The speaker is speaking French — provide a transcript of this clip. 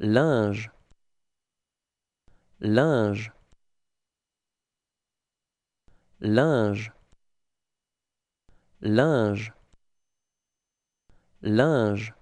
linge linge linge linge linge